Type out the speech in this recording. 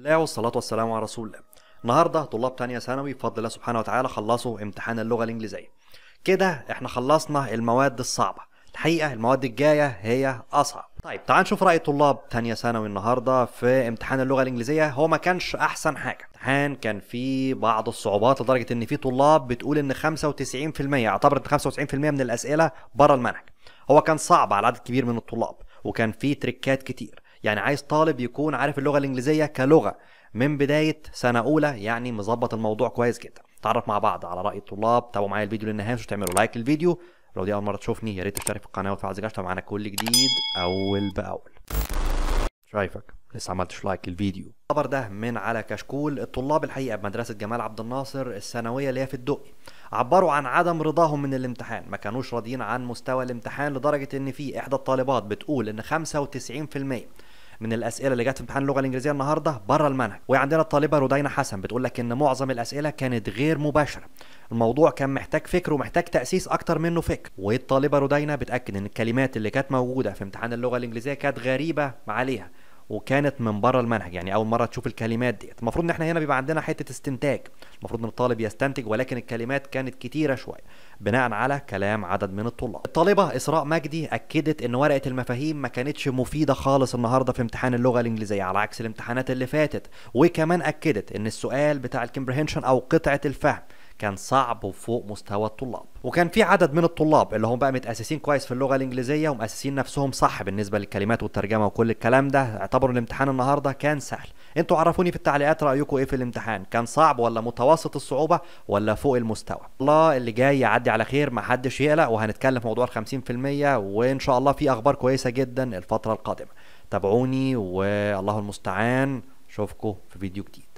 الله والصلاة والسلام على رسول الله النهاردة طلاب تانية ثانوي بفضل الله سبحانه وتعالى خلصوا امتحان اللغة الإنجليزية كده احنا خلصنا المواد الصعبة الحقيقة المواد الجاية هي أصعب طيب تعال نشوف رأي طلاب تانية ثانوي النهاردة في امتحان اللغة الإنجليزية هو ما كانش أحسن حاجة امتحان كان فيه بعض الصعوبات لدرجة إن في طلاب بتقول إن 95% اعتبرت 95% من الأسئلة بره المنهج هو كان صعب على عدد كبير من الطلاب وكان فيه تريكات كتير يعني عايز طالب يكون عارف اللغه الانجليزيه كلغه من بدايه سنه اولى يعني مظبط الموضوع كويس جدا تعرف مع بعض على راي الطلاب تابعوا معايا الفيديو للنهايه مش تعملوا لايك للفيديو لو دي اول مره تشوفني يا ريت تشترك في القناه وتفعل زر عشان معانا كل جديد اول باول شايفك لسه ما عملتش لايك للفيديو الخبر ده من على كشكول الطلاب الحقيقه بمدرسه جمال عبد الناصر الثانويه اللي هي في الدقي عبروا عن عدم رضاهم من الامتحان ما كانوش راضيين عن مستوى الامتحان لدرجه ان في احدى الطالبات بتقول ان 95% من الاسئله اللي جت في امتحان اللغه الانجليزيه النهارده بره المنهج وعندنا الطالبه رودينا حسن بتقول لك ان معظم الاسئله كانت غير مباشره الموضوع كان محتاج فكر ومحتاج تاسيس اكتر منه فكر والطالبه رودينا بتاكد ان الكلمات اللي كانت موجوده في امتحان اللغه الانجليزيه كانت غريبه عليها وكانت من بره المنهج يعني اول مره تشوف الكلمات ديت المفروض ان احنا هنا بيبقى عندنا حته استنتاج المفروض ان الطالب يستنتج ولكن الكلمات كانت كتيره شويه بناء على كلام عدد من الطلاب الطالبه اسراء مجدي اكدت ان ورقه المفاهيم ما كانتش مفيده خالص النهارده في امتحان اللغه الانجليزيه على عكس الامتحانات اللي فاتت وكمان اكدت ان السؤال بتاع الكمبريهنشن او قطعه الفهم كان صعب وفوق مستوى الطلاب وكان في عدد من الطلاب اللي هم بقى متاسسين كويس في اللغه الانجليزيه ومؤسسين نفسهم صح بالنسبه للكلمات والترجمه وكل الكلام ده اعتبروا الامتحان النهارده كان سهل انتوا عرفوني في التعليقات رايكم ايه في الامتحان كان صعب ولا متوسط الصعوبه ولا فوق المستوى الله اللي جاي يعدي على خير ما حدش يقلق وهنتكلم في موضوع ال 50% وان شاء الله في اخبار كويسه جدا الفتره القادمه تابعوني والله المستعان اشوفكم في فيديو جديد